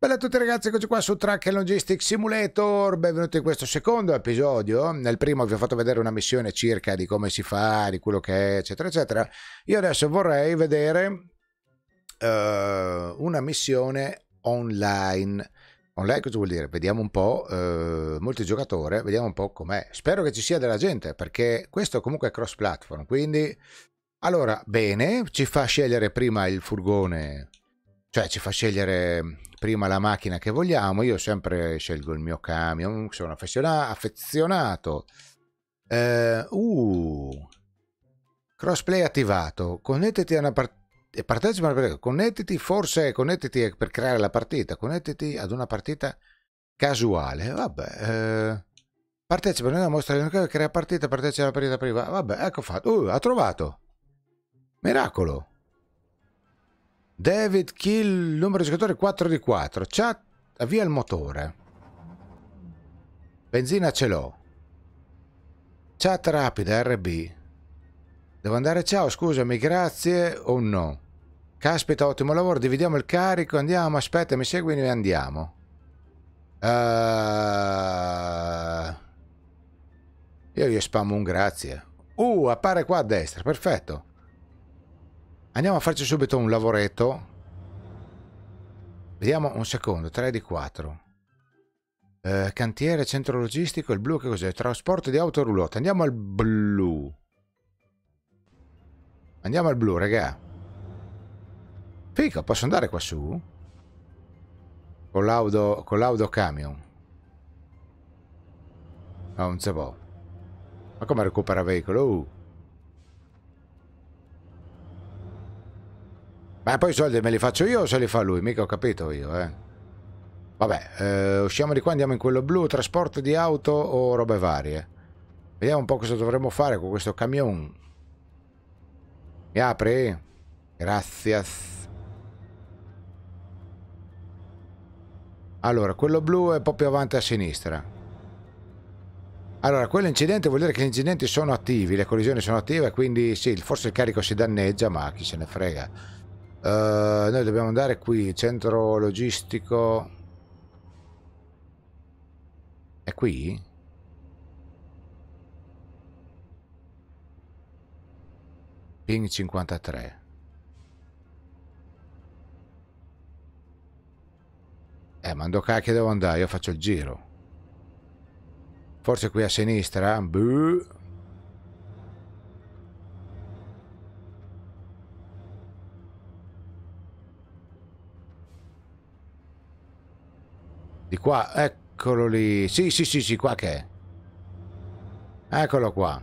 Bella a tutti ragazzi, eccoci qua su Track Logistics Simulator, benvenuti in questo secondo episodio, nel primo vi ho fatto vedere una missione circa di come si fa, di quello che è, eccetera, eccetera. Io adesso vorrei vedere uh, una missione online. Online cosa vuol dire? Vediamo un po', uh, multigiocatore, vediamo un po' com'è. Spero che ci sia della gente, perché questo comunque è cross platform, quindi... Allora, bene, ci fa scegliere prima il furgone, cioè ci fa scegliere prima la macchina che vogliamo, io sempre scelgo il mio camion, mm, sono affezionato. Eh, uh, crossplay attivato, connettiti a una partita. Eh, partecipa a partita, connettiti, forse connettiti per creare la partita, connettiti ad una partita casuale, vabbè, eh, partecipa nella mostra di crea partita, partecipa alla partita privata, vabbè, ecco fatto, uh, ha trovato, miracolo, David Kill, numero di giocatore 4 di 4. Chat, avvia il motore. Benzina ce l'ho. Chat rapida, RB. Devo andare, ciao, scusami, grazie o oh no? Caspita, ottimo lavoro, dividiamo il carico, andiamo, aspetta, mi segui e andiamo. Uh... Io gli spammo un grazie. Uh, appare qua a destra, perfetto. Andiamo a farci subito un lavoretto. Vediamo un secondo, 3 di 4. Eh, cantiere, centro logistico, il blu che cos'è? Trasporto di auto roulotte. Andiamo al blu. Andiamo al blu, raga. Fico, posso andare qua su? Collaudo, collaudo camion. Ah, oh, un zabò. Ma come recupera veicolo? Uh. Ma poi i soldi me li faccio io o se li fa lui? Mica ho capito io, eh. Vabbè, eh, usciamo di qua, andiamo in quello blu, trasporto di auto o robe varie. Vediamo un po' cosa dovremmo fare con questo camion. Mi apri? Grazie. Allora, quello blu è un po' più avanti a sinistra. Allora, quell'incidente vuol dire che gli incidenti sono attivi, le collisioni sono attive, quindi sì, forse il carico si danneggia, ma chi se ne frega. Uh, noi dobbiamo andare qui, centro logistico. È qui? Ping 53. Eh, ma dove cacchio devo andare? Io faccio il giro. Forse qui a sinistra? Buh. Di qua, eccolo lì. Sì, sì, sì, sì, qua che è. Eccolo qua.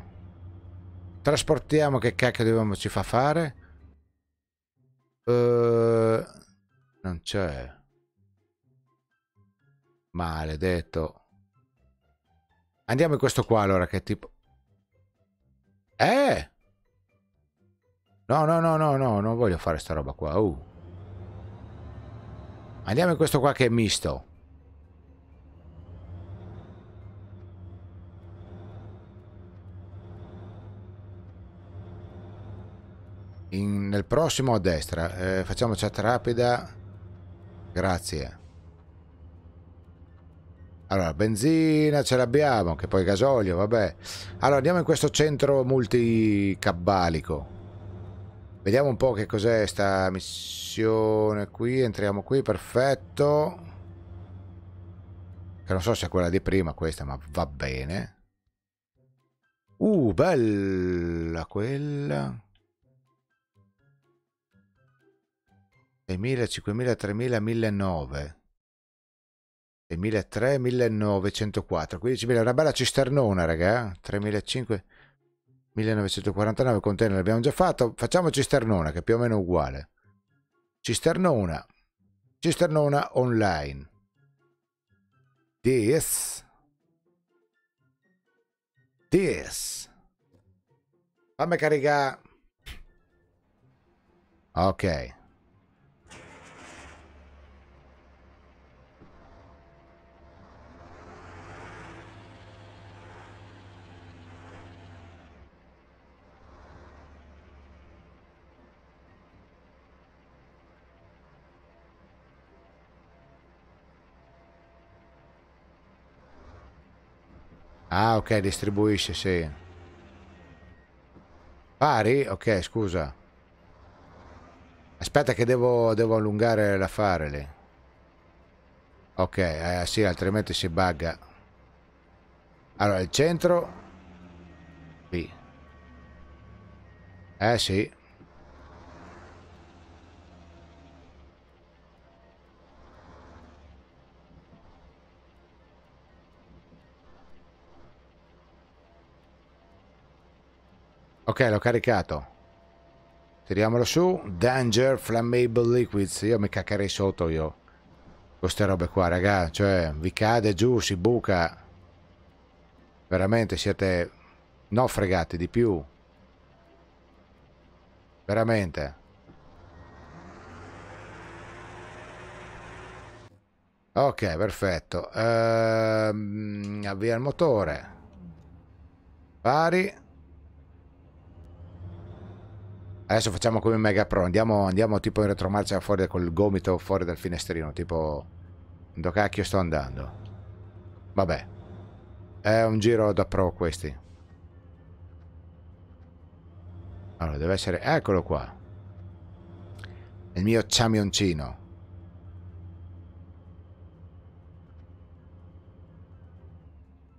Trasportiamo che cacchio dobbiamo ci fa fare. Uh, non c'è. Maledetto. Andiamo in questo qua allora che tipo... Eh! No, no, no, no, no, non voglio fare sta roba qua. Uh. Andiamo in questo qua che è misto. In, nel prossimo a destra. Eh, facciamo chat rapida. Grazie. Allora, benzina ce l'abbiamo, che poi gasolio, vabbè. Allora, andiamo in questo centro multicabbalico. Vediamo un po' che cos'è sta missione qui. Entriamo qui, perfetto. Che non so se è quella di prima questa, ma va bene. Uh, bella quella. 6.000, 5.000, 3.000, 1.009 e 1.003, 1.009, 15.000, una bella cisternona raga 3.500 1949 container l'abbiamo già fatto facciamo cisternona che è più o meno uguale cisternona cisternona online this this fammi caricare ok Ah, ok, distribuisce, sì. Pari? Ok, scusa. Aspetta che devo, devo allungare l'affare lì. Ok, eh, sì, altrimenti si bugga. Allora, il centro... Qui. Eh sì. ok l'ho caricato tiriamolo su danger flammable liquids io mi caccherei sotto io queste robe qua raga cioè vi cade giù si buca veramente siete no fregati di più veramente ok perfetto ehm, avvia il motore pari Adesso facciamo come Mega Pro, andiamo, andiamo tipo in retromarcia fuori col gomito fuori dal finestrino, tipo... Do cacchio sto andando? Vabbè. È un giro da pro questi. Allora, deve essere... Eccolo qua. Il mio camioncino.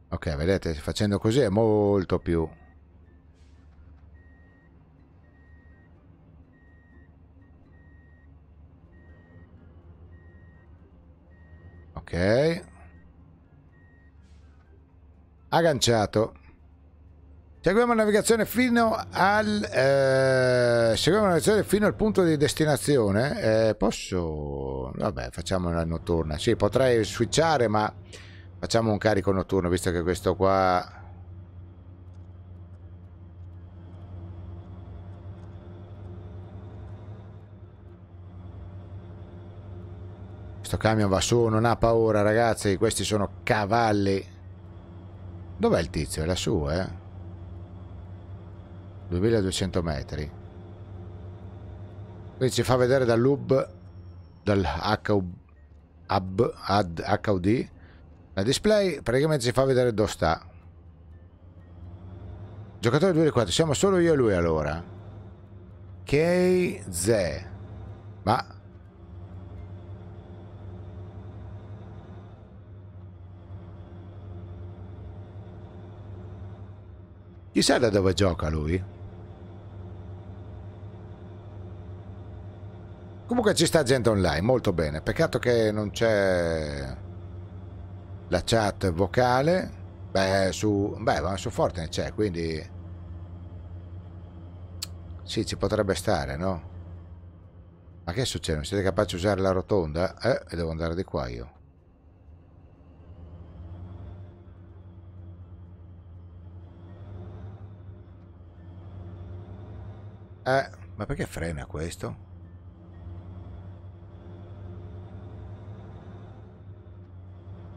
Ok, vedete, facendo così è molto più... Ok. Agganciato. Seguiamo la navigazione fino al... Eh, seguiamo la navigazione fino al punto di destinazione. Eh, posso... Vabbè, facciamo una notturna. Sì, potrei switchare, ma facciamo un carico notturno, visto che questo qua Questo camion va su, non ha paura, ragazzi. Questi sono cavalli. Dov'è il tizio? È lassù, eh? 2200 metri. Quindi ci fa vedere dall'UB, dal hub, ad HUD. La display praticamente ci fa vedere dove sta. Giocatore 2 di 4, siamo solo io e lui allora. KZ. Ma Chissà da dove gioca lui? Comunque ci sta gente online, molto bene. Peccato che non c'è la chat vocale. Beh, su, beh, ma su Fortnite c'è, quindi... Sì, ci potrebbe stare, no? Ma che succede? Non siete capaci di usare la rotonda? Eh, devo andare di qua io. Eh, ma perché frena questo?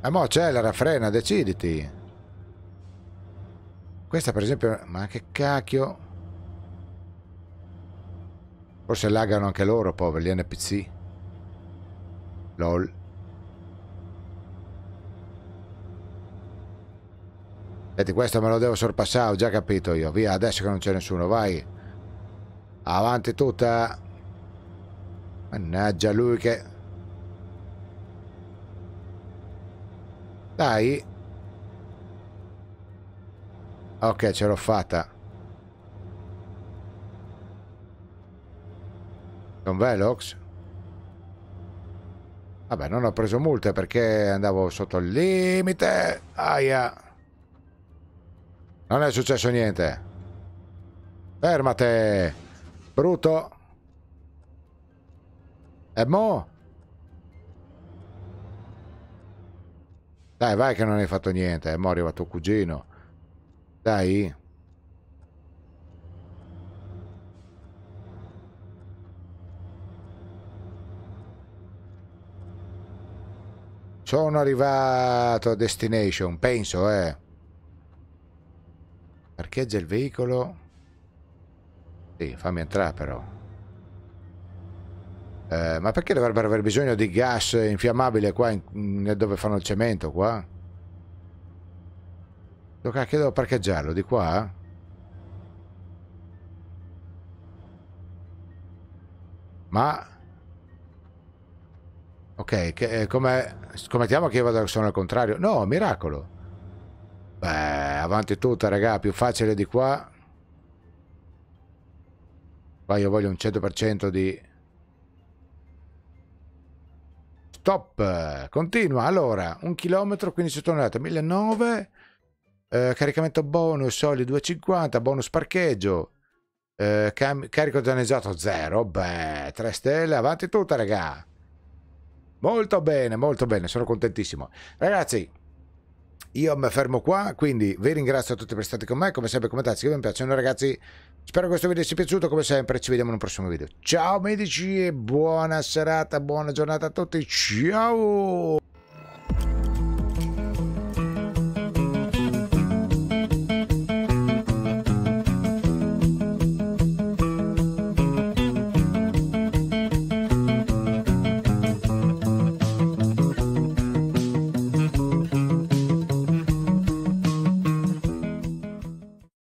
Ah, mo accelera, frena, deciditi. Questa per esempio... Ma che cacchio? Forse lagano anche loro, poveri, gli NPC. LOL. Senti, questo me lo devo sorpassare, ho già capito io. Via, adesso che non c'è nessuno, vai. Avanti tutta. Mannaggia lui che... Dai. Ok, ce l'ho fatta. Con Velox? Vabbè, non ho preso multe perché andavo sotto il limite. Aia. Non è successo niente. Fermate. Bruto. E mo? Dai, vai che non hai fatto niente. E mo arriva tuo cugino. Dai. Sono arrivato a destination, penso, eh. Parcheggia il veicolo. Sì, fammi entrare però. Eh, ma perché dovrebbero aver bisogno di gas infiammabile qua in, dove fanno il cemento qua? Dove cacchio devo parcheggiarlo? Di qua? Ma... Ok, eh, come, scommettiamo che io vado, sono al contrario. No, miracolo. Beh, avanti tutta, raga, più facile di qua. Qua io voglio un 100% di... Stop! Continua. Allora, un chilometro, 15 tonnellate, 1900. Eh, caricamento bonus, soli 250, bonus parcheggio. Eh, carico danneggiato 0. Beh, 3 stelle, avanti tutta, raga. Molto bene, molto bene, sono contentissimo. Ragazzi, io mi fermo qua, quindi vi ringrazio a tutti per essere stati con me, come sempre commentate, scrivete, mi piacciono ragazzi, spero che questo video sia piaciuto, come sempre ci vediamo in un prossimo video. Ciao medici e buona serata, buona giornata a tutti, ciao!